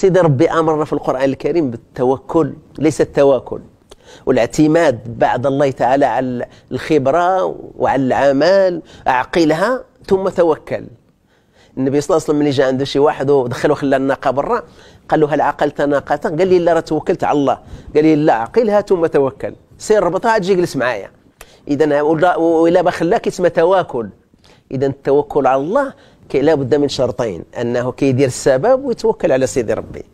سيد ربي أمرنا في القرآن الكريم بالتوكل ليس التواكل والاعتماد بعد الله تعالى على الخبرة وعلى العمل أعقلها ثم توكل النبي صلى الله عليه وسلم اللي جاء عنده شي واحد ودخله خلى الناقه برا قال له هل عقلت ناقه؟ قال لي لا راه توكلت على الله قال لي لا عقلها ثم توكل سير ربطها تجي اجلس معايا اذا ولا بخلاك اسمه تواكل إذا التوكل على الله لا بد من شرطين أنه كيدير السبب ويتوكل على سيدي ربي